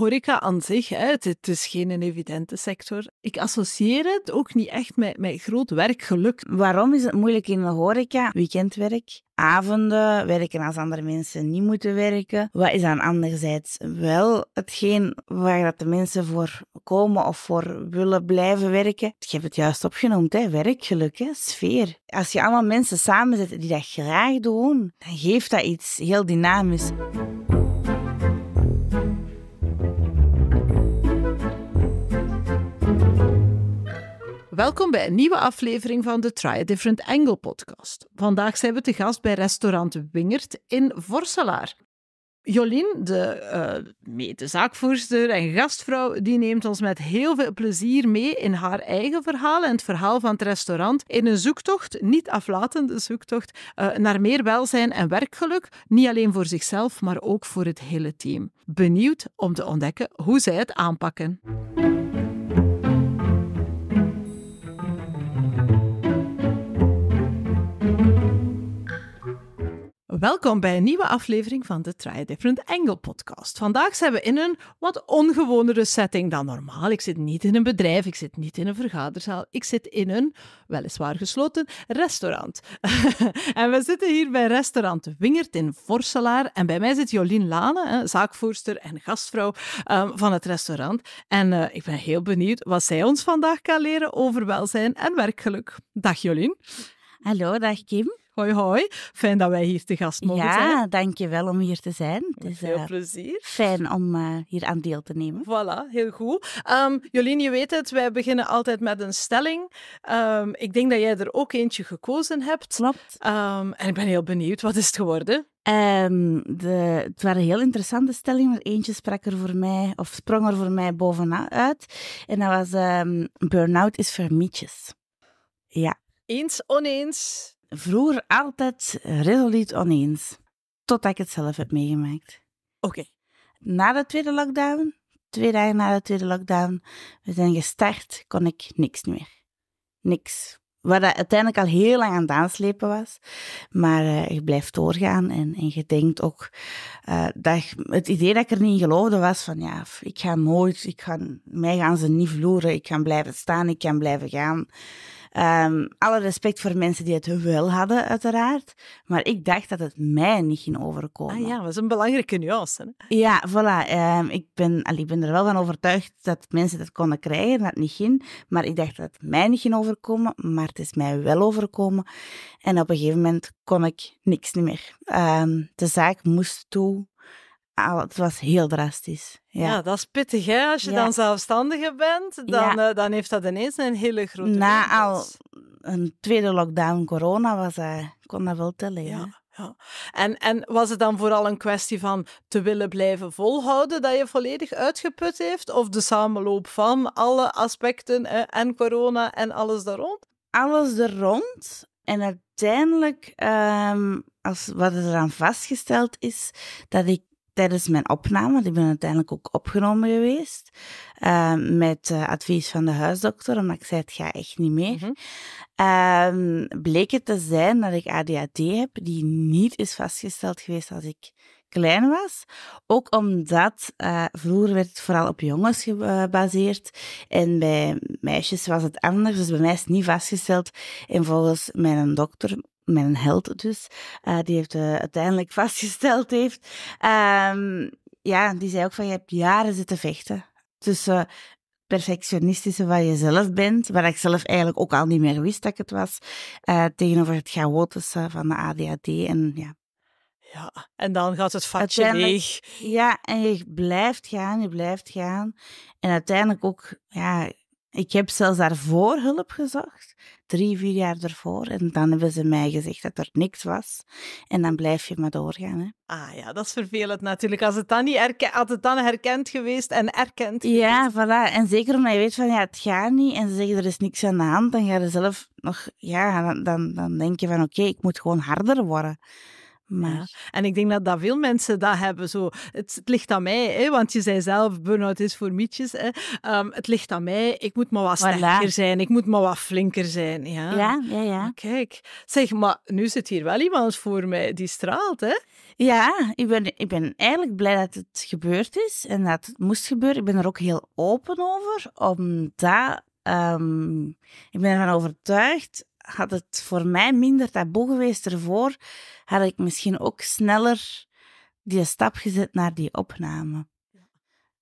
horeca aan zich, hè, het, is geen een evidente sector. Ik associeer het ook niet echt met, met groot werkgeluk. Waarom is het moeilijk in de horeca? Weekendwerk, avonden, werken als andere mensen niet moeten werken. Wat is dan anderzijds wel hetgeen waar dat de mensen voor komen of voor willen blijven werken? Je hebt het juist opgenoemd, hè? werkgeluk, hè? sfeer. Als je allemaal mensen samenzet die dat graag doen, dan geeft dat iets heel dynamisch. Welkom bij een nieuwe aflevering van de Try a Different Angle podcast. Vandaag zijn we te gast bij restaurant Wingert in Vorselaar. Jolien, de uh, en gastvrouw, die neemt ons met heel veel plezier mee in haar eigen verhaal en het verhaal van het restaurant in een zoektocht, niet aflatende zoektocht, eh, naar meer welzijn en werkgeluk, niet alleen voor zichzelf, maar ook voor het hele team. Benieuwd om te ontdekken hoe zij het aanpakken. Welkom bij een nieuwe aflevering van de Try a Different Angle podcast. Vandaag zijn we in een wat ongewonere setting dan normaal. Ik zit niet in een bedrijf, ik zit niet in een vergaderzaal. Ik zit in een, weliswaar gesloten, restaurant. en we zitten hier bij restaurant Wingert in Vorselaar. En bij mij zit Jolien Lane, zaakvoerster en gastvrouw ehm, van het restaurant. En eh, ik ben heel benieuwd wat zij ons vandaag kan leren over welzijn en werkgeluk. Dag Jolien. Hallo, dag Kim. Hoi, hoi. Fijn dat wij hier te gast mogen ja, zijn. Ja, dankjewel om hier te zijn. Het is, eh, plezier. Fijn om eh, hier aan deel te nemen. Voilà, heel goed. Ehm, Jolien, je weet het, wij beginnen altijd met een stelling. Ehm, ik denk dat jij er ook eentje gekozen hebt. Klopt. Ehm, en ik ben heel benieuwd, wat is het geworden? de, het waren heel interessante stellingen, maar eentje sprak er voor mij, of sprong er voor mij bovenuit. En dat was: burn-out is vermietjes. Ja. Eens, oneens? vroeger altijd resoluut oneens. Totdat ik het zelf heb meegemaakt. Oké. Na de tweede lockdown, twee dagen na de tweede lockdown, we zijn gestart, kon ik niks meer. Niks. Waar dat uiteindelijk al heel lang aan het aanslepen was. Maar uh, je blijft doorgaan en, en je denkt ook... Uh, dat, het idee dat ik er niet in geloofde was van... Ja, ik ga nooit... Ik ga, mij gaan ze niet vloeren. Ik kan blijven staan, ik kan blijven gaan. Ehm, alle respect voor mensen die het wel hadden, uiteraard. Maar ik dacht dat het mij niet ging overkomen. Ah ja, dat is een belangrijke nuance. Hè? Ja, voilà. Ehm, ik, ben, ik ben er wel van overtuigd dat mensen dat konden krijgen, dat niet ging. Maar ik dacht dat het mij niet ging overkomen, maar het is mij wel overkomen. En op een gegeven moment kon ik niks niet meer. Ehm, de zaak moest toe Ah, het was heel drastisch. Ja. dat is pittig, hè? Als je dan zelfstandige bent, dan, eh, dan heeft dat ineens een hele grote... Na al een tweede lockdown corona was dat, eh, kon dat wel tellen, ja. Ja. En, en was het dan vooral een kwestie van te willen blijven volhouden dat je volledig uitgeput heeft? Of de samenloop van alle aspecten eh, en corona en alles daar rond? Alles er rond. En uiteindelijk, ehm, als, wat er aan vastgesteld is, dat ik tijdens mijn opname, want ik ben uiteindelijk ook opgenomen geweest, eh, met eh, advies van de huisdokter, omdat ik zei, het gaat echt niet meer. Mhm. Ehm, bleek het te zijn dat ik ADHD heb, die niet is vastgesteld geweest als ik klein was. Ook omdat eh, vroeger werd het vooral op jongens gebaseerd en bij meisjes was het anders. Dus bij mij is het niet vastgesteld. En volgens mijn dokter mijn held dus, eh, die heeft, eh, uiteindelijk vastgesteld heeft. Ehm, ja, die zei ook van, je hebt jaren zitten vechten. Tussen perfectionistische wat je zelf bent, waar ik zelf eigenlijk ook al niet meer wist dat ik het was, eh, tegenover het chaotische van de ADHD. En ja, ja, en dan gaat het vatje leeg. Ja, en je blijft gaan, je blijft gaan. En uiteindelijk ook, ja, ik heb zelfs daarvoor hulp gezocht, drie, vier jaar ervoor En dan hebben ze mij gezegd dat er niks was. En dan blijf je maar doorgaan. Hè. Ah ja, dat is vervelend natuurlijk. Als het dan niet herken, had het dan herkend geweest en erkend. Ja, voilà. En zeker omdat je weet van ja, het gaat niet. En ze zeggen er is niks aan de hand. Dan ga je zelf nog, ja, dan, dan, denk je van oké, ik moet gewoon harder worden. Ja. En ik denk dat, dat veel mensen dat hebben. Zo, het, ligt aan mij, hè, want je zei zelf, burn-out is voor mietjes. Hè. Ehm, het ligt aan mij, ik moet maar wat sterker zijn, ik moet maar wat flinker zijn. Ja, ja, ja. Kijk, zeg, maar nu zit hier wel iemand voor mij die straalt, hè? Ja, ik ben, ik ben eigenlijk blij dat het gebeurd is en dat het moest gebeuren. Ik ben er ook heel open over, omdat um, ik ben ervan overtuigd had het voor mij minder taboe geweest ervoor, had ik misschien ook sneller die stap gezet naar die opname.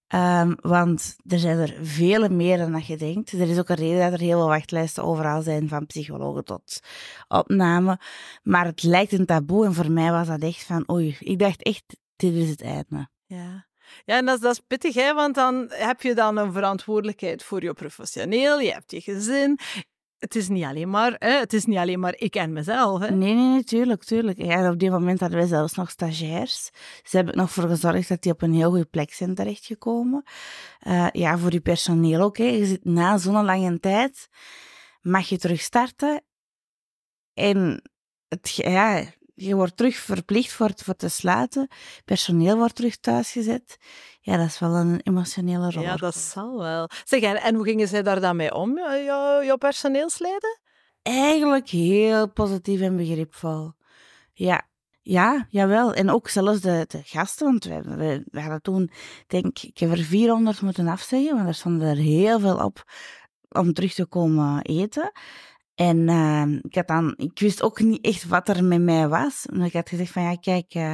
Ehm, want er zijn er vele meer dan dat je denkt. Er is ook een reden dat er heel veel wachtlijsten overal zijn, van psychologen tot opname. Maar het lijkt een taboe en voor mij was dat echt van, oei, ik dacht echt, dit is het einde. Ja. Ja, en dat is, dat is pittig, hè? want dan heb je dan een verantwoordelijkheid voor je professioneel, je hebt je gezin, het is niet alleen maar, hè, het is niet alleen maar ik en mezelf. Hè. Nee, nee, natuurlijk, tuurlijk, op dit moment hadden wij zelfs nog stagiairs. Ze hebben er nog voor gezorgd dat die op een heel goede plek zijn terechtgekomen. Eh, ja, voor je personeel ook. Hè. Je zit na zo'n lange tijd, mag je terugstarten. En het, ja, je wordt terug verplicht voor, voor te sluiten. Personeel wordt terug thuisgezet. Ja, dat is wel een emotionele rol. Ja, dat zal wel. Zeg, en, hoe gingen zij daar dan mee om, eh, jouw, personeelsleden? Eigenlijk heel positief en begripvol. Ja, ja, jawel. En ook zelfs de, de gasten, want we, we, hadden toen, denk ik, heb er 400 moeten afzeggen, want er stonden er heel veel op om terug te komen eten. En ehm, ik, had dan, ik wist ook niet echt wat er met mij was. ik had gezegd van ja, kijk, uh,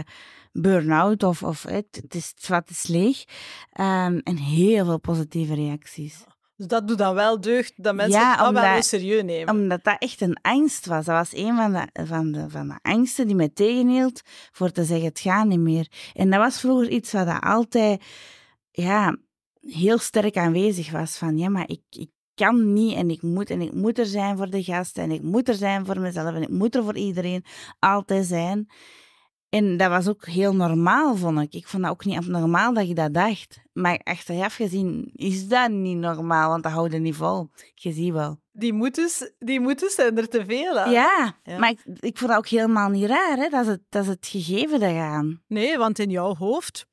burn-out of, of het, is, wat is leeg. Ehm, en heel veel positieve reacties. Dus dat doet dan wel deugd dat mensen het allemaal wel serieus nemen. Omdat dat echt een angst was. Dat was een van de, van, de, van de angsten die mij tegenhield voor te zeggen het gaat niet meer. En dat was vroeger iets wat altijd ja, heel sterk aanwezig was. Van ja, maar ik kan niet en ik moet en ik moet er zijn voor de gasten en ik moet er zijn voor mezelf en ik moet er voor iedereen altijd zijn. En dat was ook heel normaal, vond ik. Ik vond dat ook niet abnormaal dat je dat dacht. Maar achteraf gezien is dat niet normaal, want dat houdt er niet vol. Je ziet wel. Die moeten die moeders zijn er te veel aan. Ja, maar ik, vond dat ook helemaal niet raar, hè? Dat, is het, dat is het gegeven daaraan. Nee, want in jouw hoofd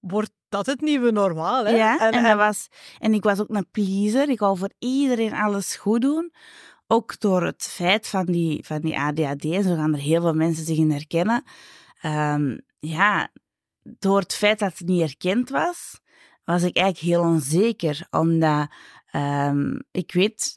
wordt dat het nieuwe normaal. Hè? Ja, en, en, was, en ik was ook een pleaser. Ik wou voor iedereen alles goed doen. Ook door het feit van die, van die ADHD, en zo gaan er heel veel mensen zich in herkennen. Ehm, ja, door het feit dat het niet erkend was, was ik eigenlijk heel onzeker. Omdat ehm, ik weet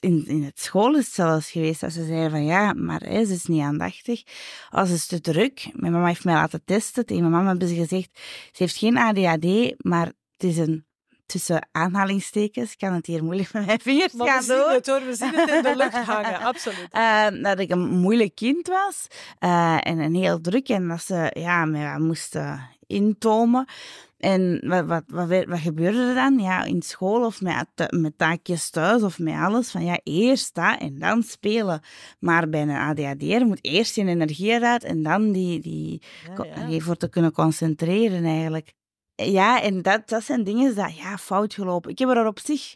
in, in het school is het zelfs geweest dat ze zeiden van ja, maar hè, ze is niet aandachtig. Als ze is te druk. Mijn mama heeft mij laten testen. Tegen mijn mama hebben ze gezegd, ze heeft geen ADHD, maar het is een tussen aanhalingstekens, kan het hier moeilijk met mijn vingers maar gaan we Het, We zien het in de lucht hangen, absoluut. Eh, dat ik een moeilijk kind was eh, en een heel druk en dat ze ja, mij moesten intomen. En wat, wat, wat, gebeurde er dan? Ja, in school of met, met taakjes thuis of met alles. Van ja, eerst dat en dan spelen. Maar bij een ADHD moet eerst je energie eruit en dan die, die voor te kunnen concentreren eigenlijk. Ja, en dat, dat zijn dingen dat, ja, fout gelopen. Ik heb er op zich...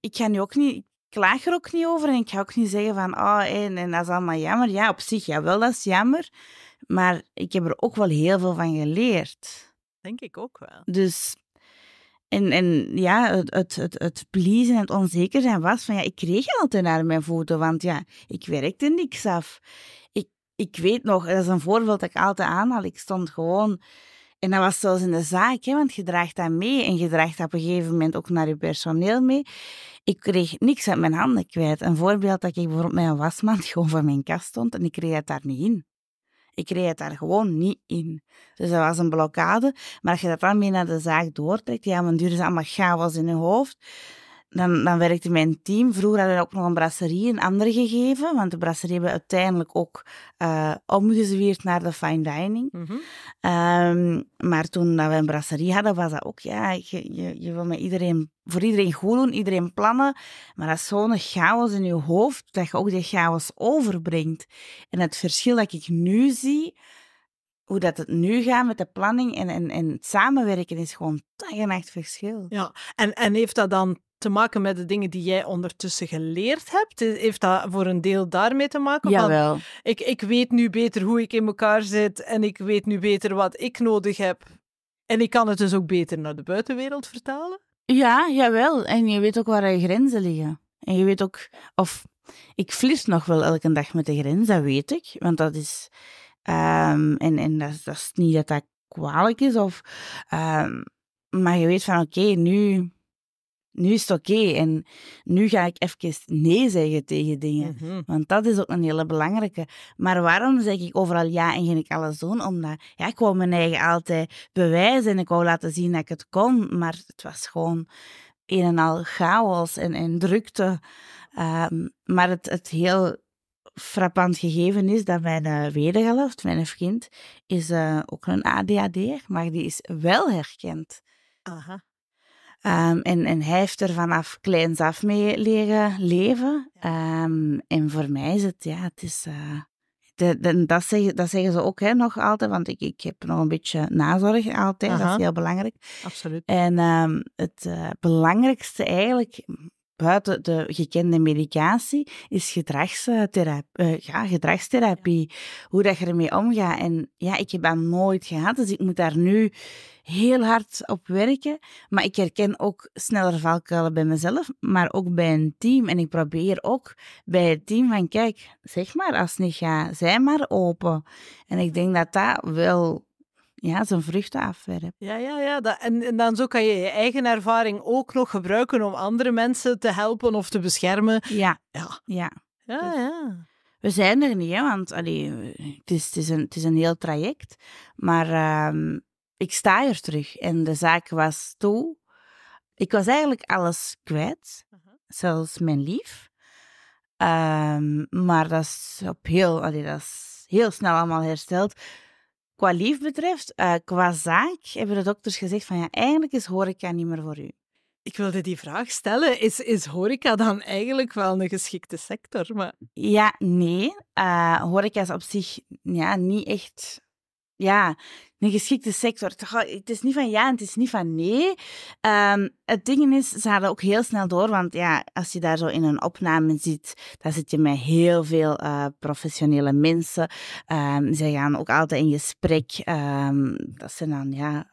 Ik ga nu ook niet klaag er ook niet over en ik ga ook niet zeggen van, oh, en, en dat is allemaal jammer. Ja, op zich, ja, wel, dat is jammer. Maar ik heb er ook wel heel veel van geleerd. Denk ik ook wel. Dus, en, en ja, het, het, het, het pleasen en het onzeker zijn was van ja, ik kreeg altijd naar mijn voeten, want ja, ik werkte niks af. Ik, ik weet nog, dat is een voorbeeld dat ik altijd aanhaal. Ik stond gewoon en dat was zelfs in de zaak, hè, want je draagt dat mee en je draagt dat op een gegeven moment ook naar je personeel mee. Ik kreeg niks uit mijn handen kwijt. Een voorbeeld dat ik bijvoorbeeld met mijn wasmand gewoon van mijn kast stond en ik kreeg het daar niet in. Ik kreeg het daar gewoon niet in. Dus dat was een blokkade. Maar als je dat dan mee naar de zaak doortrekt, ja, mijn duur is allemaal chaos in je hoofd dan, dan werkte mijn team. Vroeger hadden we ook nog een brasserie, een andere gegeven. Want de brasserie hebben we uiteindelijk ook uh, naar de fine dining. Mhm. Ehm, maar toen dat we een brasserie hadden, was dat ook, ja, je, je, je wil met iedereen, voor iedereen goed doen, iedereen plannen. Maar dat is zo'n chaos in je hoofd, dat je ook die chaos overbrengt. En het verschil dat ik nu zie, hoe dat het nu gaat met de planning en, en, en het samenwerken is gewoon een echt verschil. Ja, en, en heeft dat dan te maken met de dingen die jij ondertussen geleerd hebt? Heeft dat voor een deel daarmee te maken? Ja wel. ik, ik weet nu beter hoe ik in elkaar zit en ik weet nu beter wat ik nodig heb. En ik kan het dus ook beter naar de buitenwereld vertalen? Ja, jawel. En je weet ook waar je grenzen liggen. En je weet ook, of ik flis nog wel elke dag met de grens, dat weet ik. Want dat is, ehm, en, en dat, is niet dat dat kwalijk is, of, ehm, maar je weet van oké, nu nu is het oké. En nu ga ik even nee zeggen tegen dingen. Mhm. Want dat is ook een hele belangrijke. Maar waarom zeg ik overal ja en ging ik alles doen? Omdat ja, ik wou mijn eigen altijd bewijzen en ik wou laten zien dat ik het kon. Maar het was gewoon een en al chaos en, en drukte. Ehm, maar het, het heel frappant gegeven is dat mijn uh, mijn vriend is eh, ook een ADHD'er, maar die is wel herkend. Aha. Ehm, en, en hij heeft er vanaf kleins af mee leren leven. Ehm, en voor mij is het, ja, het is... Eh, de, dat, zeggen, dat zeggen ze ook hè, nog altijd, want ik, ik heb nog een beetje nazorg altijd, dat is heel belangrijk. Absoluut. En ehm, het eh, belangrijkste eigenlijk, buiten de gekende medicatie, is eh, gedragstherapie. ja, gedragstherapie. Hoe dat je ermee omgaat. En ja, ik heb dat nooit gehad, dus ik moet daar nu heel hard op werken. Maar ik herken ook sneller valkuilen bij mezelf, maar ook bij een team. En ik probeer ook bij het team van, kijk, zeg maar als het niet gaat, zijn maar open. En ik denk dat dat wel ja, zijn vruchten afwerpt. Ja, ja, ja. en, en, dan zo kan je je eigen ervaring ook nog gebruiken om andere mensen te helpen of te beschermen. Ja, ja. ja. ja, dus ja. We zijn er niet, hè, want allee, het, is, het, is een, het is een heel traject. Maar ehm, ik sta er terug en de zaak was toe. Ik was eigenlijk alles kwijt, uh-huh. zelfs mijn lief. Ehm, maar dat is, op heel, allee, dat is heel snel allemaal hersteld qua lief betreft, eh, qua zaak, hebben de dokters gezegd van ja, eigenlijk is horeca niet meer voor u. Ik wilde die vraag stellen. Is, is horeca dan eigenlijk wel een geschikte sector? Maar... Ja, nee. Eh, horeca is op zich ja, niet echt ja, een geschikte sector. Het is niet van ja en het is niet van nee. Ehm, het ding is, ze hadden ook heel snel door, want ja, als je daar zo in een opname zit, dan zit je met heel veel eh, professionele mensen. Um, ze gaan ook altijd in gesprek. Ehm, dat zijn dan, ja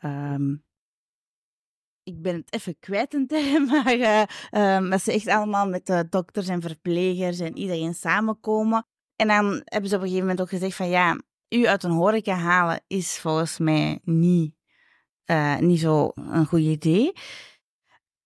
ik ben het even kwijt een tijd maar eh, dat ze echt allemaal met de dokters en verplegers en iedereen samenkomen. En dan hebben ze op een gegeven moment ook gezegd van ja, u uit een horeca halen is volgens mij niet, uh, niet zo een goed idee.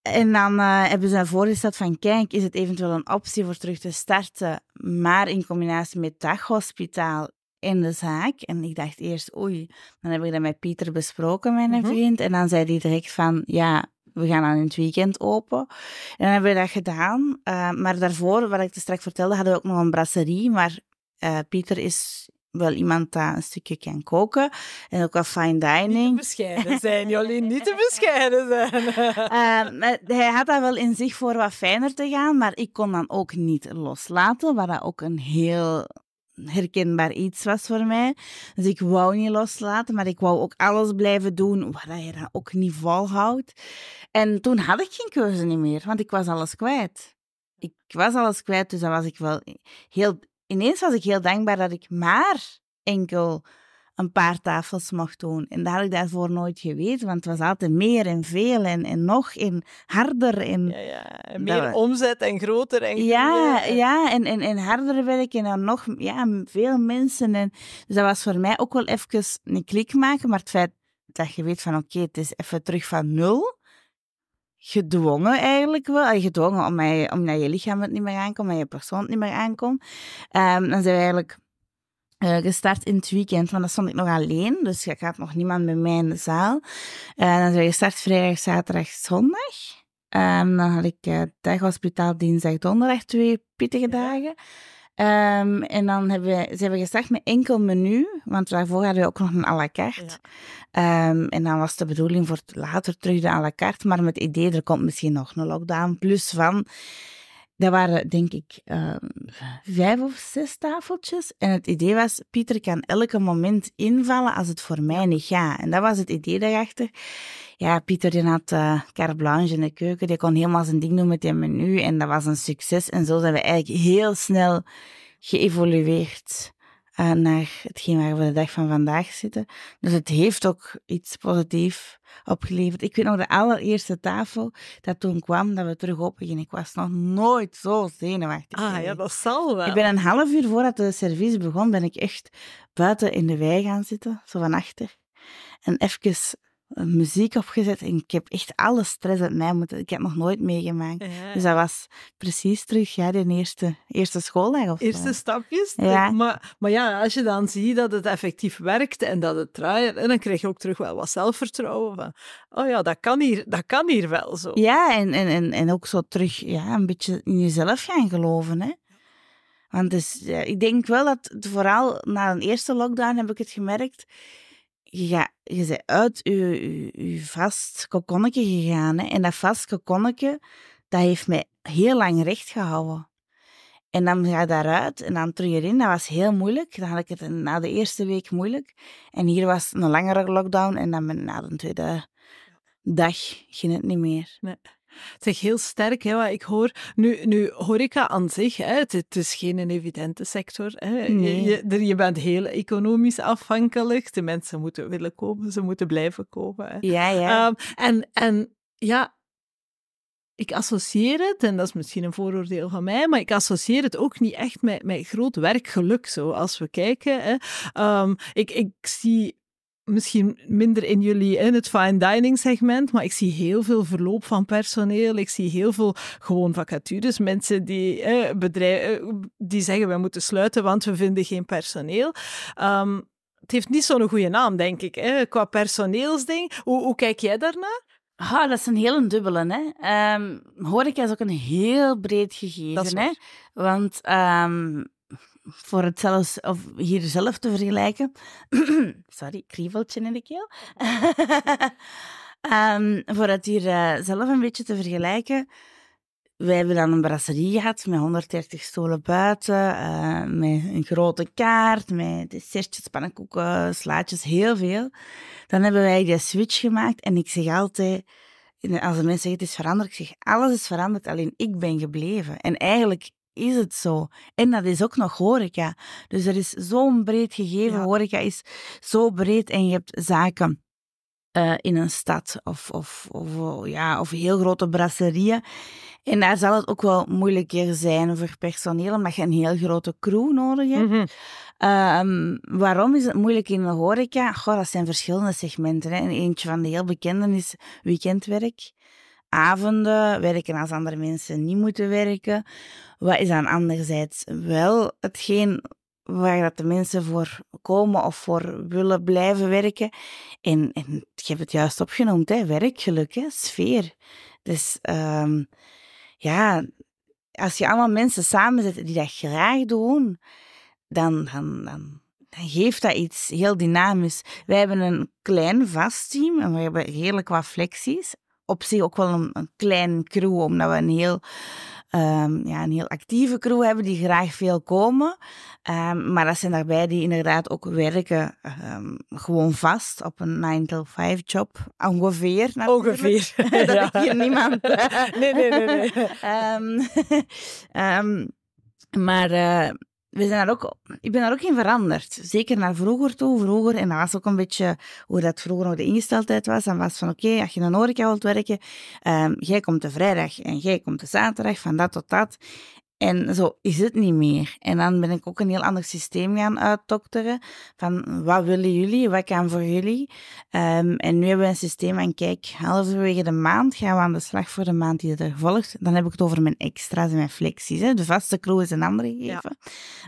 En dan eh, hebben ze voorgesteld van kijk, is het eventueel een optie voor terug te starten, maar in combinatie met daghospitaal in de zaak. En ik dacht eerst, oei, dan heb ik dat met Pieter besproken, mijn mhm. vriend. En dan zei hij direct van, ja, we gaan aan het weekend open. En dan hebben we dat gedaan. Eh, maar daarvoor, wat ik te straks vertelde, hadden we ook nog een brasserie. Maar Pieter is wel iemand dat een stukje kan koken. En ook wel fine dining. Niet te bescheiden zijn, jullie niet te bescheiden zijn. hij had dat wel in zich voor wat fijner te gaan, maar ik kon dan ook niet loslaten, wat dat ook een heel herkenbaar iets was voor mij. Dus ik wou niet loslaten, maar ik wou ook alles blijven doen waar hij dan ook niet volhoudt. En toen had ik geen keuze niet meer, want ik was alles kwijt ik was alles kwijt, dus dan was ik wel heel ineens was ik heel dankbaar dat ik maar enkel een paar tafels mocht doen. En dat had ik daarvoor nooit geweten, want het was altijd meer en veel en, en nog en harder. En, ja, meer omzet en groter. En ja, en... ja en, en, en harder werk en dan nog ja, veel mensen. En, dus dat was voor mij ook wel even een klik maken, maar het feit dat je weet van oké, het is even terug van nul, gedwongen eigenlijk wel. Gedwongen om mij, omdat je lichaam het niet meer aankomt, omdat je persoon het niet meer aankomt. Ehm, dan zijn we eigenlijk eh, gestart in het weekend, want dan stond ik nog alleen. Dus er gaat nog niemand bij mij in de zaal. Eh, dan zijn we gestart vrijdag, zaterdag, zondag. Ehm, dan had ik uh, daghospitaal, dinsdag, donderdag, twee pittige dagen. Ehm, en dan hebben we, gezegd met enkel menu, want daarvoor hadden we ook nog een à la carte. Ehm, en dan was de bedoeling voor later terug de à la carte, maar met het idee, er komt misschien nog een lockdown. Plus van, dat waren denk ik ehm, vijf of zes tafeltjes. En het idee was, Pieter kan elke moment invallen als het voor mij niet gaat. En dat was het idee daarachter. Ja, Pieter die had uh, carte blanche in de keuken. Die kon helemaal zijn ding doen met het menu. En dat was een succes. En zo zijn we eigenlijk heel snel geëvolueerd naar hetgeen waar we de dag van vandaag zitten. Dus het heeft ook iets positiefs opgeleverd. Ik weet nog de allereerste tafel dat toen kwam, dat we terug gingen. Ik was nog nooit zo zenuwachtig. Ah ja, dat zal wel. Ik ben een half uur voordat de service begon, ben ik echt buiten in de wei gaan zitten, zo van achter. En even muziek opgezet en ik heb echt alle stress uit mij moeten... Ik heb nog nooit meegemaakt. Dus dat was precies terug, ja, de eerste, eerste schooldag of Eerste stapjes. Ja. Maar, maar ja, als je dan ziet dat het effectief werkt en dat het draait, en dan krijg je ook terug wel wat zelfvertrouwen van, oh ja, dat kan hier, dat kan hier wel zo. Ja, en, en, en, en ook zo terug ja, een beetje in jezelf gaan geloven, hè. Want dus, ik denk wel dat, vooral na een eerste lockdown heb ik het gemerkt, je, je bent uit je, je, vast kokonnetje gegaan. Hè? En dat vast kokonnetje, dat heeft mij heel lang recht gehouden. En dan ga je daaruit en dan terug erin. Dat was heel moeilijk. Dan had ik het na de eerste week moeilijk. En hier was een langere lockdown. En dan na de tweede dag ging het niet meer. Zeg, heel sterk hè, wat ik hoor. Nu, nu horeca aan zich, hè, het, is geen een evidente sector. Hè. Je, je, bent heel economisch afhankelijk. De mensen moeten willen komen, ze moeten blijven komen. Hè. Ja, ja. Ehm, en, en ja, ik associeer het, en dat is misschien een vooroordeel van mij, maar ik associeer het ook niet echt met, met groot werkgeluk. Zo, als we kijken, hè. Ehm, ik, ik zie misschien minder in jullie in het fine dining segment, maar ik zie heel veel verloop van personeel. Ik zie heel veel gewoon vacatures. Mensen die, eh, bedrijven, die zeggen we moeten sluiten, want we vinden geen personeel. Ehm, het heeft niet zo'n goede naam, denk ik, hè? qua personeelsding. Hoe, hoe kijk jij daarnaar? Ah, dat is een hele dubbele. Hè? ik ehm, horeca is ook een heel breed gegeven. Hè? Want ehm, voor het zelfs, of hier zelf te vergelijken. Sorry, krieveltje in de keel. Ehm, voor het hier eh, zelf een beetje te vergelijken. Wij hebben dan een brasserie gehad met 130 stoelen buiten, eh, met een grote kaart, met dessertjes, pannenkoeken, slaatjes, heel veel. Dan hebben wij die switch gemaakt en ik zeg altijd, als de mensen zeggen het is veranderd, ik zeg alles is veranderd, alleen ik ben gebleven. En eigenlijk is het zo. En dat is ook nog horeca. Dus er is zo'n breed gegeven. Horeca is zo breed en je hebt zaken. Eh, in een stad of, of, of, eh, ja, of heel grote brasserieën. En daar zal het ook wel moeilijker zijn voor personeel, omdat je een heel grote crew nodig hebt. Mhm. Ehm, waarom is het moeilijk in de horeca? Goh, dat zijn verschillende segmenten. Hè. En eentje van de heel bekende is weekendwerk avonden werken als andere mensen niet moeten werken. Wat is dan anderzijds wel hetgeen waar dat de mensen voor komen of voor willen blijven werken? En, en hebt het juist opgenoemd, hè, werkgeluk, hè, sfeer. Dus ehm, ja, als je allemaal mensen samenzet die dat graag doen, dan, dan, dan, geeft dat iets heel dynamisch. Wij hebben een klein vast team en we hebben heerlijk wat flexies op zich ook wel een, een klein crew, omdat we een heel, ehm, ja, een heel actieve crew hebben die graag veel komen. Ehm, maar dat zijn daarbij die inderdaad ook werken ehm, gewoon vast op een 9-5 job. Ongeveer. Ongeveer. dat ik hier niemand. nee, nee, nee. maar. Eh, we zijn daar ook, ik ben daar ook in veranderd. Zeker naar vroeger toe. Vroeger, en dat was ook een beetje hoe dat vroeger nog de ingesteldheid was. en was van, oké, als je naar Noorica wilt werken, um, jij komt de vrijdag en jij komt de zaterdag, van dat tot dat. En zo is het niet meer. En dan ben ik ook een heel ander systeem gaan uitdokteren. Van wat willen jullie? Wat kan voor jullie? Ehm, en nu hebben we een systeem van kijk, halverwege de maand gaan we aan de slag voor de maand die er volgt. Dan heb ik het over mijn extra's en mijn flexies. Hè. De vaste crew is een andere gegeven.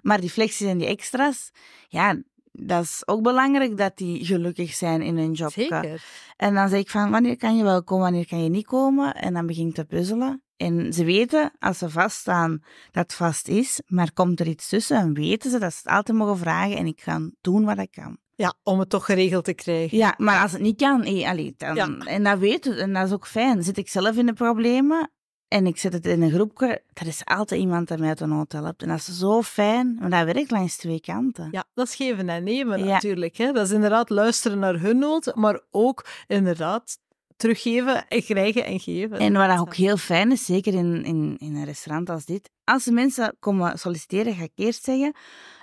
Maar die flexies en die extra's, ja, dat is ook belangrijk dat die gelukkig zijn in hun job. Zeker. En dan zeg ik van, wanneer kan je wel komen, wanneer kan je niet komen? En dan begin ik te puzzelen. En ze weten, als ze vaststaan, dat het vast is. Maar komt er iets tussen, dan weten ze dat ze het altijd mogen vragen. En ik ga doen wat ik kan. Ja, om het toch geregeld te krijgen. Ja, maar als het niet kan, hey, dan, en dat weten en dat is ook fijn. Zit ik zelf in de problemen en ik zet het in een groepje, er is altijd iemand die mij uit de nood helpt. En dat is zo fijn, want dat werkt langs twee kanten. Ja, dat is geven en nemen natuurlijk. Hè? Dat is inderdaad luisteren naar hun nood, maar ook inderdaad teruggeven en krijgen en geven. En wat ook heel fijn is, zeker in, in, in een restaurant als dit, als mensen komen solliciteren, ga ik eerst zeggen,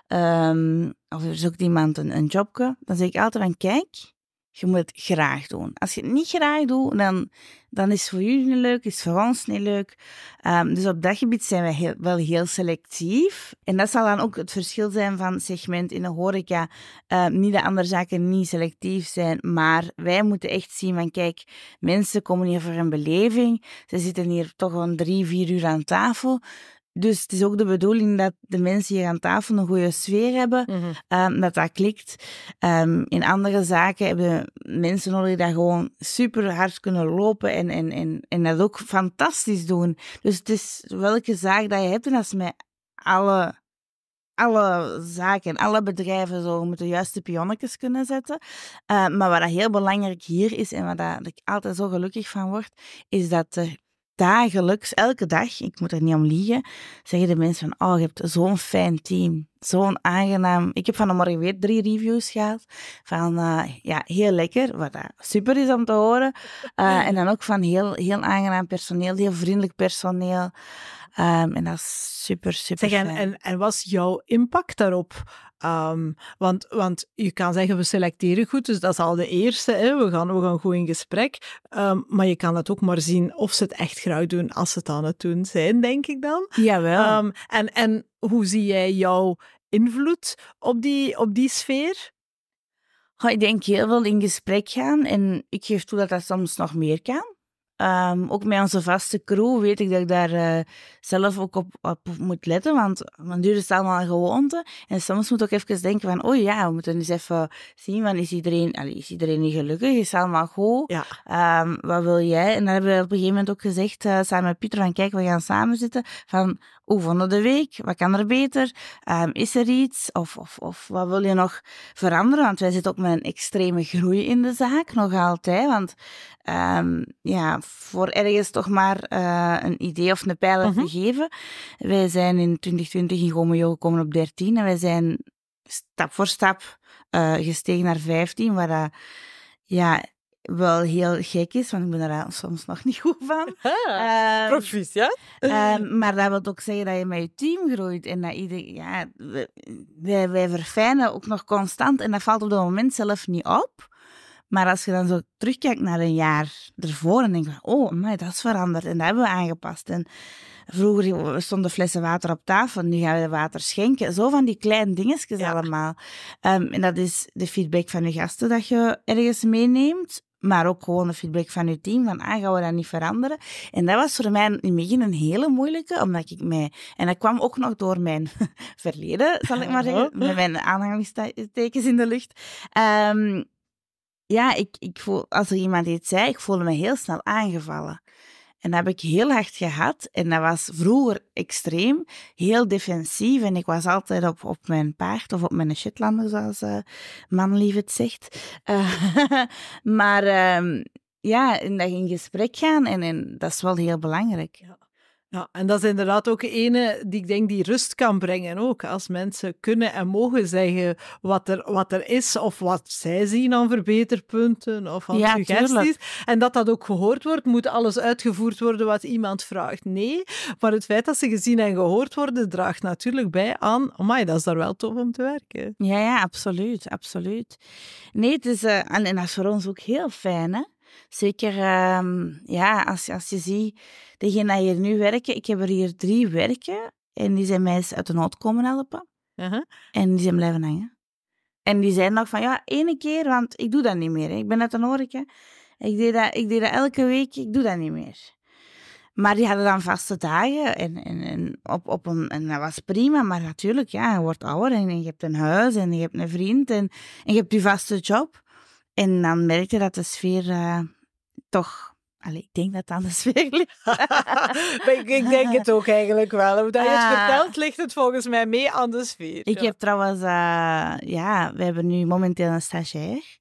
ehm, of er zoekt iemand een, een jobke, dan zeg ik altijd van, kijk, je moet het graag doen. Als je het niet graag doet, dan, dan is het voor jullie niet leuk, is het voor ons niet leuk. Ehm, dus op dat gebied zijn we wel heel selectief. En dat zal dan ook het verschil zijn van segment in de horeca. Ehm, niet de andere zaken niet selectief zijn, maar wij moeten echt zien van kijk, mensen komen hier voor een beleving. Ze zitten hier toch gewoon drie, vier uur aan tafel. Dus het is ook de bedoeling dat de mensen hier aan tafel een goede sfeer hebben, mhm. ehm, dat dat klikt. Ehm, in andere zaken hebben mensen nodig die gewoon super hard kunnen lopen en, en, en, en dat ook fantastisch doen. Dus het is welke zaak dat je hebt en als is met alle, alle zaken en alle bedrijven zo. moeten de juiste pionnetjes kunnen zetten. Ehm, maar wat dat heel belangrijk hier is en waar ik altijd zo gelukkig van word, is dat er dagelijks, elke dag, ik moet er niet om liegen, zeggen de mensen van, oh, je hebt zo'n fijn team. Zo'n aangenaam... Ik heb van vanmorgen weer drie reviews gehad. Van, eh, ja, heel lekker, wat eh, super is om te horen. Eh, en dan ook van heel, heel aangenaam personeel, heel vriendelijk personeel. Ehm, en dat is super, super zeg, en, en, en, was jouw impact daarop? Ehm, want, want je kan zeggen, we selecteren goed, dus dat is al de eerste. Hè? We, gaan, we gaan goed in gesprek. Ehm, maar je kan het ook maar zien of ze het echt graag doen als ze het aan het doen zijn, denk ik dan. Jawel. en, en hoe zie jij jouw invloed op die, op die sfeer? ik denk heel veel in gesprek gaan en ik geef toe dat dat soms nog meer kan. Ehm, ook met onze vaste crew weet ik dat ik daar eh, zelf ook op, moet letten, want mijn duur is allemaal een gewoonte. En soms moet ik ook even denken van, oh ja, we moeten eens even zien, van is iedereen, is iedereen niet gelukkig? Is allemaal goed? Ehm, wat wil jij? En dan hebben we op een gegeven moment ook gezegd, eh, samen met Pieter, van kijk, we gaan samen zitten, van hoe vonden de week? Wat kan er beter? Ehm, is er iets? Of, of, of wat wil je nog veranderen? Want wij zitten ook met een extreme groei in de zaak, nog altijd, want ja, voor ergens toch maar eh, een idee of een pijler uh te mhm. geven. Wij zijn in 2020 in Gomeo gekomen op 13 en wij zijn stap voor stap uh, gestegen naar 15, waar dat ja, wel heel gek is, want ik ben daar soms nog niet goed van. Ja, ah, ehm, proficiat. Ehm, maar dat wil ook zeggen dat je met je team groeit en dat iedereen, ja, wij, wij verfijnen ook nog constant en dat valt op dat moment zelf niet op. Maar als je dan zo terugkijkt naar een jaar ervoor en denk je, oh, maar dat is veranderd en dat hebben we aangepast. En vroeger stonden flessen water op tafel, nu gaan we water schenken. Zo van die kleine dingetjes allemaal. Ehm, en dat is de feedback van je gasten dat je ergens meeneemt. Maar ook gewoon de feedback van je team, van ah, gaan we dat niet veranderen? En dat was voor mij in het begin een hele moeilijke, omdat ik mij... En dat kwam ook nog door mijn verleden, zal ik maar zeggen, met mijn aanhalingstekens in de lucht. Um, ja, ik, ik voel, als er iemand iets zei, ik voelde me heel snel aangevallen. En dat heb ik heel hard gehad. En dat was vroeger extreem, heel defensief. En ik was altijd op, op mijn paard of op mijn Shetlander, zoals eh, man manlief het zegt. Eh, maar ehm, ja, dat in gesprek gaan, en, en dat is wel heel belangrijk. Ja. Ja, en dat is inderdaad ook ene die ik denk die rust kan brengen ook. Als mensen kunnen en mogen zeggen wat er, wat er is of wat zij zien aan verbeterpunten of aan suggesties. En dat dat ook gehoord wordt. Moet alles uitgevoerd worden wat iemand vraagt? Nee. Maar het feit dat ze gezien en gehoord worden draagt natuurlijk bij aan, amai, dat is daar wel tof om te werken. Ja, ja, absoluut, absoluut. Nee, het eh, en, en dat is voor ons ook heel fijn, hè? Zeker ehm, ja, als, als je ziet, degenen die hier nu werken, ik heb er hier drie werken en die zijn meisjes uit de nood komen helpen. Uh-huh. En die zijn blijven hangen. En die zijn nog van, ja, ene keer, want ik doe dat niet meer. Hè. Ik ben uit de horeca. Ik deed, dat, ik deed dat elke week, ik doe dat niet meer. Maar die hadden dan vaste dagen en, en, en, op, op een, en dat was prima. Maar natuurlijk, ja, je wordt ouder en, je hebt een huis en je hebt een vriend en, en je hebt je vaste job. En dan merkte dat de sfeer eh, toch Allee, ik denk dat het aan de sfeer ligt. ik denk het ook eigenlijk wel. Hoe dat je het ah. vertelt, ligt het volgens mij mee aan de sfeer. Ik heb trouwens... Eh, ja, we hebben nu momenteel een stagiair.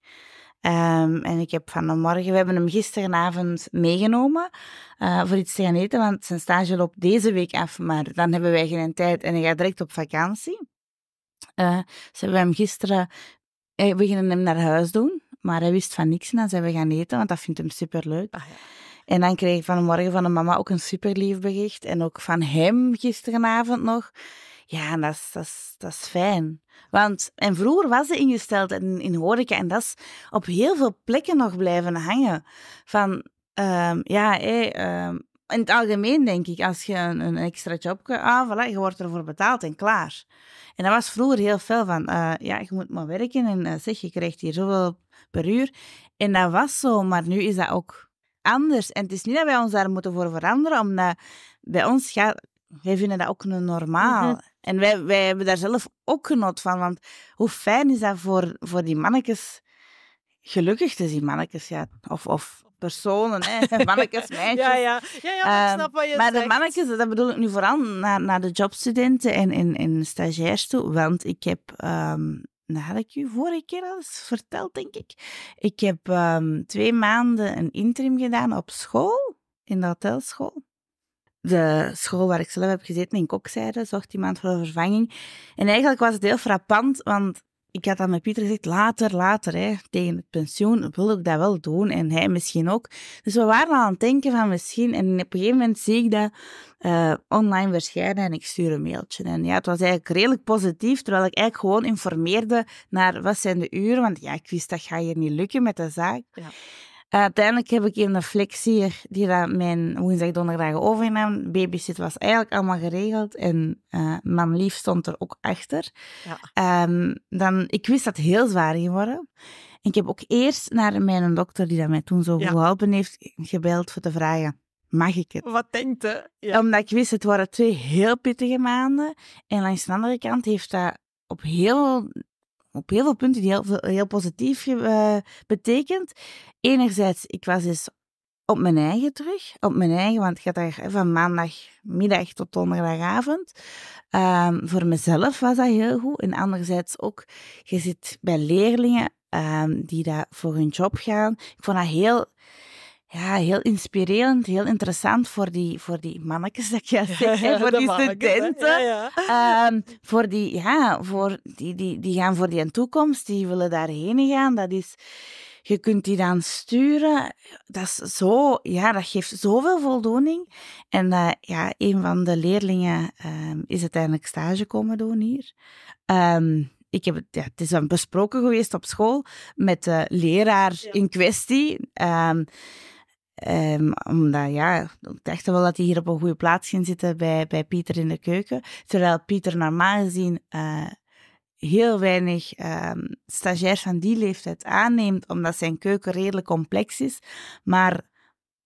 Ehm, en ik heb vanmorgen... We hebben hem gisteravond meegenomen eh, voor iets te gaan eten, want zijn stage loopt deze week af, maar dan hebben wij geen tijd en hij gaat direct op vakantie. Ze hebben we hem gisteren... We beginnen hem naar huis doen. Maar hij wist van niks en dan zijn we gaan eten, want dat vindt hem superleuk. Ah, en dan kreeg ik vanmorgen van de mama ook een superlief bericht. En ook van hem gisterenavond nog. Ja, en dat is, dat, is, fijn. Want, en vroeger was ze ingesteld in, in horeca. En dat is op heel veel plekken nog blijven hangen. Van, ehm, ja, ehm, in het algemeen denk ik, als je een, een extra job... Ah, voilà, je wordt ervoor betaald en klaar. En dat was vroeger heel veel van, eh, ja, je moet maar werken. En eh, zeg, je krijgt hier zoveel per uur. En dat was zo, maar nu is dat ook anders. En het is niet dat wij ons daar moeten voor veranderen, omdat bij ons gaat... Wij vinden dat ook normaal. Mhm. En wij, wij hebben daar zelf ook genot van. Want hoe fijn is dat voor, voor die mannetjes gelukkig te zien, mannetjes, ja. Of, of personen, hè. mannetjes, meisjes. Ja, ja. ja, ja ik ehm, snap wat je uh, Maar de mannetjes, dat bedoel ik nu vooral naar, naar de jobstudenten en, en, en stagiairs toe. Want ik heb ehm, dat had ik u vorige keer al eens verteld, denk ik. Ik heb ehm, twee maanden een interim gedaan op school, in de hotelschool. De school waar ik zelf heb gezeten in Kokzijde zocht iemand voor een vervanging. En eigenlijk was het heel frappant, want ik had dat met Pieter gezegd, later, later, hè, tegen het pensioen wil ik dat wel doen. En hij misschien ook. Dus we waren al aan het denken van misschien. En op een gegeven moment zie ik dat eh, online verschijnen en ik stuur een mailtje. En ja, het was eigenlijk redelijk positief, terwijl ik eigenlijk gewoon informeerde naar wat zijn de uren. Want ja, ik wist dat ga hier niet lukken met de zaak. Ja. Uh, uiteindelijk heb ik een flexier die dat mijn woensdag donderdagen overnam. Babysit was eigenlijk allemaal geregeld en uh, eh, mijn lief stond er ook achter. Ja. Ehm, dan, ik wist dat heel zwaar ging worden. ik heb ook eerst naar mijn dokter, die dat mij toen zo geholpen heeft, gebeld voor te vragen mag ik het? Wat denkt je? Omdat ik wist, het waren twee heel pittige maanden. En langs de andere kant heeft dat op heel op heel veel punten die heel, heel positief eh, betekent. Enerzijds, ik was dus op mijn eigen terug. Op mijn eigen, want ik gaat daar van maandagmiddag tot donderdagavond. Ehm, voor mezelf was dat heel goed. En anderzijds ook, je zit bij leerlingen ehm, die daar voor hun job gaan. Ik vond dat heel ja, heel inspirerend, heel interessant voor die, voor die mannetjes, dat ik juist zeg, voor die studenten. Ehm, voor die, ja, voor die, die, die gaan voor die toekomst, die willen daarheen gaan. Dat is, je kunt die dan sturen. Dat, is zo, ja, dat geeft zoveel voldoening. En eh, ja, een van de leerlingen um, is uiteindelijk stage komen doen hier. Ehm, ik heb, ja, het is besproken geweest op school met de leraar in kwestie. Ehm, omdat ja, ik dacht wel dat hij hier op een goede plaats ging zitten bij, bij Pieter in de keuken. Terwijl Pieter normaal gezien uh, heel weinig um, stagiairs van die leeftijd aanneemt, omdat zijn keuken redelijk complex is. Maar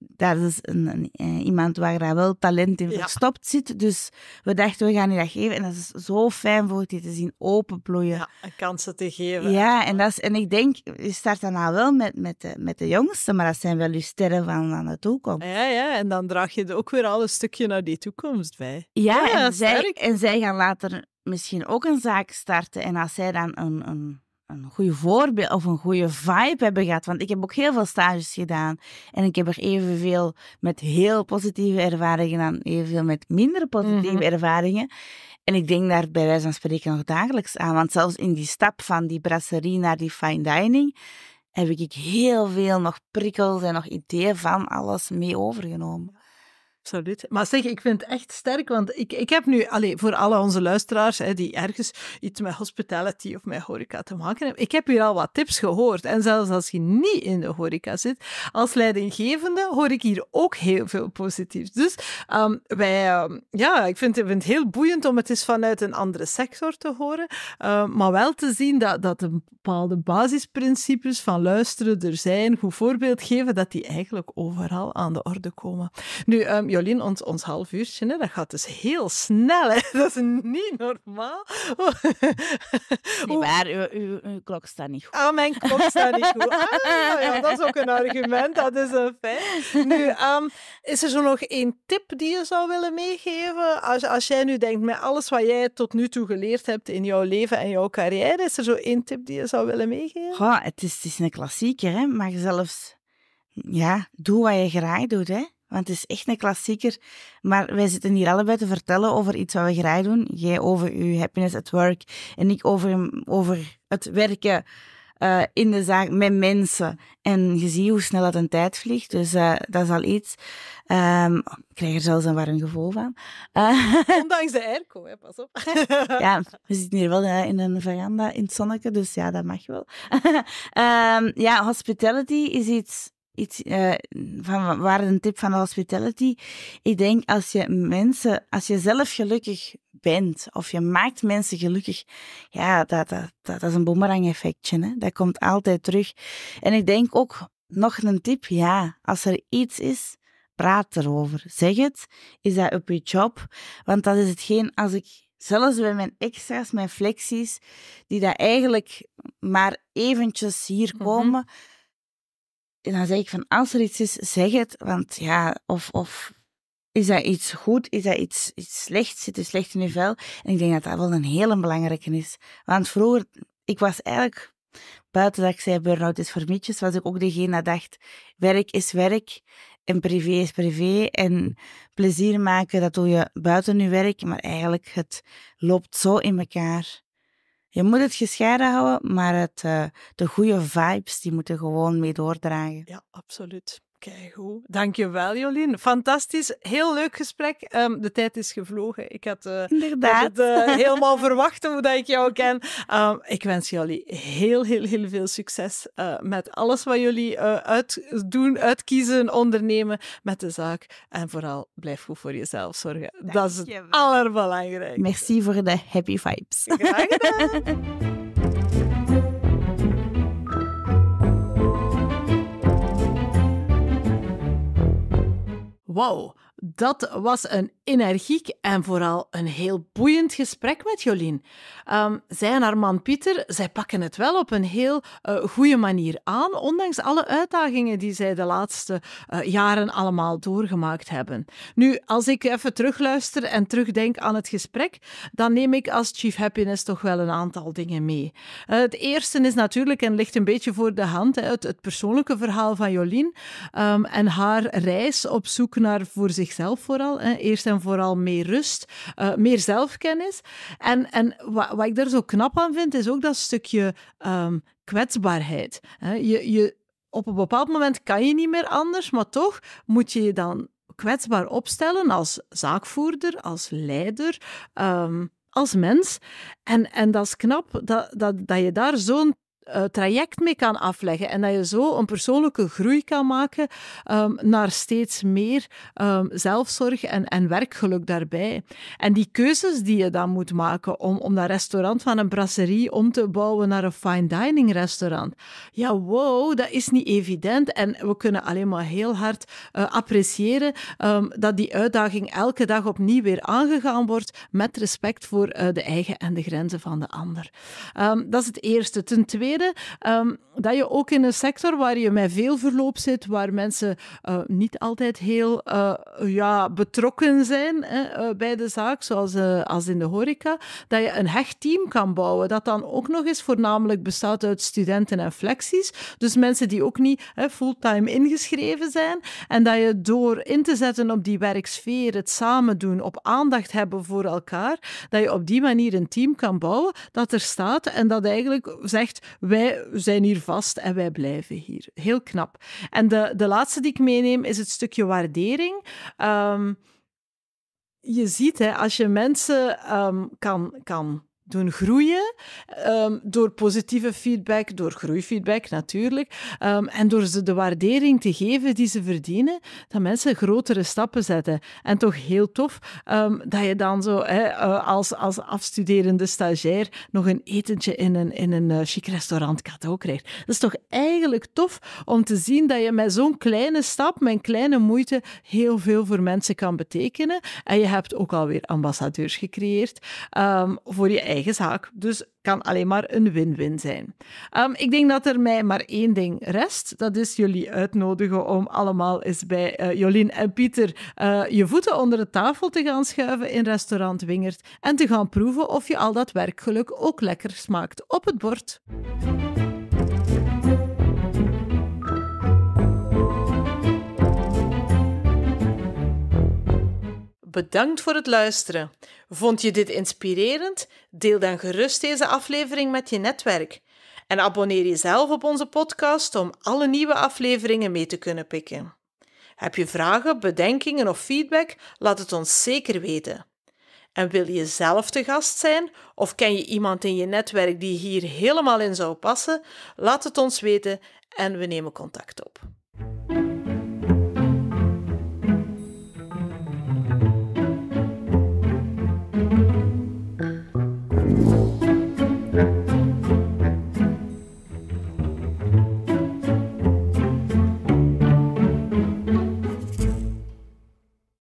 daar is een, eh, iemand waar daar wel talent in verstopt zit. Dus we dachten, we gaan die dat geven. En dat is zo fijn voor je te zien openbloeien. Ja, kansen te geven. Ja, en, dat is, en ik denk, je start daarna wel met, met, de, met de jongsten, maar dat zijn wel je sterren van, van de toekomst. Ja, ja, en dan draag je ook weer al een stukje naar die toekomst bij. Ja, ja en, zij, en zij gaan later misschien ook een zaak starten. En als zij dan een, een een goede voorbeeld of een goede vibe hebben gehad. Want ik heb ook heel veel stages gedaan. En ik heb er evenveel met heel positieve ervaringen dan evenveel met minder positieve mhm. ervaringen. En ik denk daar bij wijze van spreken nog dagelijks aan. Want zelfs in die stap van die brasserie naar die fine dining heb ik heel veel nog prikkels en nog ideeën van alles mee overgenomen absoluut. Maar zeg, ik vind het echt sterk, want ik, ik heb nu, allez, voor alle onze luisteraars hè, die ergens iets met hospitality of met horeca te maken hebben, ik heb hier al wat tips gehoord. En zelfs als je niet in de horeca zit, als leidinggevende hoor ik hier ook heel veel positiefs. Dus um, wij, ehm, ja, ik vind, ik vind het heel boeiend om het eens vanuit een andere sector te horen, ehm, maar wel te zien dat, dat bepaalde basisprincipes van luisteren er zijn, goed voorbeeld geven, dat die eigenlijk overal aan de orde komen. Nu, um, Jolien, ons, ons half uurtje, dat gaat dus heel snel. Hè? Dat is niet normaal. Maar waar, uw, uw, klok staat niet goed. Ah, mijn klok staat niet goed. Ah, ja, dat is ook een argument, dat is een feit. Nu, ehm, is er zo nog één tip die je zou willen meegeven? Als, als jij nu denkt, met alles wat jij tot nu toe geleerd hebt in jouw leven en jouw carrière, is er zo één tip die je zou willen meegeven? Goh, het, is, het is een klassieker, hè? maar zelfs... Ja, doe wat je graag doet, hè want het is echt een klassieker. Maar wij zitten hier allebei te vertellen over iets wat we graag doen. Jij over uw happiness at work en ik over, over het werken eh, in de zaak met mensen. En je ziet hoe snel dat een tijd vliegt, dus eh, dat is al iets. Um, ik krijg er zelfs een warm gevoel van. Eh, Ondanks de airco, hè? pas op. ja, we zitten hier wel in een veranda in het zonnetje, dus ja, dat mag wel. Ehm, ja, hospitality is iets eh, van waar een tip van hospitality. Ik denk als je mensen, als je zelf gelukkig bent of je maakt mensen gelukkig, ja, dat, dat, dat, is een boemerang-effectje. Hè? Dat komt altijd terug. En ik denk ook nog een tip, ja, als er iets is. Praat erover. Zeg het. Is dat op je job? Want dat is hetgeen als ik Zelfs bij mijn extra's, mijn flexies, die dat eigenlijk maar eventjes hier mhm. komen, en dan zeg ik van, als er iets is, zeg het. Want ja, of, of is dat iets goed? Is dat iets, iets slechts? Zit het slecht in je vel? En ik denk dat dat wel een hele belangrijke is. Want vroeger, ik was eigenlijk, buiten dat ik zei burn-out is voor mietjes, was ik ook degene dat dacht, werk is werk en privé is privé. En plezier maken, dat doe je buiten je werk. Maar eigenlijk, het loopt zo in elkaar je moet het gescheiden houden, maar het, eh, de goede vibes die moeten gewoon mee doordragen. Ja, absoluut. Keigoed. Dankjewel, Jolien. Fantastisch. Heel leuk gesprek. Ehm, de tijd is gevlogen. Ik had uh, helemaal verwacht hoe dat ik jou ken. Ehm, ik wens jullie heel, heel, heel veel succes eh, met alles wat jullie uitdoen, uitkiezen, ondernemen met de zaak. En vooral blijf goed voor jezelf zorgen. Dat is het allerbelangrijkste. Merci voor de happy vibes. whoa Dat was een energiek en vooral een heel boeiend gesprek met Jolien. Ehm, zij en haar man Pieter, zij pakken het wel op een heel uh, goede manier aan, ondanks alle uitdagingen die zij de laatste eh, jaren allemaal doorgemaakt hebben. Nu, als ik even terugluister en terugdenk aan het gesprek, dan neem ik als Chief Happiness toch wel een aantal dingen mee. Eh, het eerste is natuurlijk, en ligt een beetje voor de hand, uit het, persoonlijke verhaal van Jolien ehm, en haar reis op zoek naar voor zich zelf vooral. Hè. Eerst en vooral meer rust, eh, meer zelfkennis. En, en wat, wat, ik daar zo knap aan vind, is ook dat stukje ehm, kwetsbaarheid. Hè. Je, je, op een bepaald moment kan je niet meer anders, maar toch moet je je dan kwetsbaar opstellen als zaakvoerder, als leider. Ehm, als mens. En, en dat is knap dat, dat, dat je daar zo'n eh, traject mee kan afleggen en dat je zo een persoonlijke groei kan maken ehm, naar steeds meer ehm, zelfzorg en, en werkgeluk daarbij. En die keuzes die je dan moet maken om, om dat restaurant van een brasserie om te bouwen naar een fine dining restaurant. Ja, wow, dat is niet evident en we kunnen alleen maar heel hard eh, appreciëren ehm, dat die uitdaging elke dag opnieuw weer aangegaan wordt met respect voor eh, de eigen en de grenzen van de ander. dat is het eerste. Ten tweede Ehm, dat je ook in een sector waar je met veel verloop zit, waar mensen eh, niet altijd heel eh, ja, betrokken zijn eh, bij de zaak, zoals als in de horeca, dat je een hecht team kan bouwen, dat dan ook nog eens voornamelijk bestaat uit studenten en flexies, dus mensen die ook niet fulltime ingeschreven zijn, en dat je door in te zetten op die werksfeer, het samen doen, op aandacht hebben voor elkaar, dat je op die manier een team kan bouwen dat er staat en dat eigenlijk zegt: wij zijn hier vast en wij blijven hier. Heel knap. En de, de laatste die ik meeneem is het stukje waardering. Ehm, je ziet, hè, als je mensen ehm, kan, kan doen groeien. Ehm, door positieve feedback, door groeifeedback natuurlijk. Ehm, en door ze de waardering te geven die ze verdienen, dat mensen grotere stappen zetten. En toch heel tof ehm, dat je dan zo hè, eh, als, als afstuderende stagiair nog een etentje in een, in een eh, chic restaurant cadeau krijgt. Dat is toch eigenlijk tof om te zien dat je met zo'n kleine stap, met kleine moeite, heel veel voor mensen kan betekenen. En je hebt ook alweer ambassadeurs gecreëerd voor je eigen zaak. Dus kan alleen maar een win-win zijn. Ehm, ik denk dat er mij maar één ding rest. Dat is jullie uitnodigen om allemaal eens bij eh, Jolien en Pieter eh, je voeten onder de tafel te gaan schuiven in restaurant Wingert en te gaan proeven of je al dat werkgeluk ook lekker smaakt op het bord. Bedankt voor het luisteren. Vond je dit inspirerend? Deel dan gerust deze aflevering met je netwerk. En abonneer jezelf op onze podcast om alle nieuwe afleveringen mee te kunnen pikken. Heb je vragen, bedenkingen of feedback? Laat het ons zeker weten. En wil je zelf te gast zijn of ken je iemand in je netwerk die hier helemaal in zou passen? Laat het ons weten en we nemen contact op.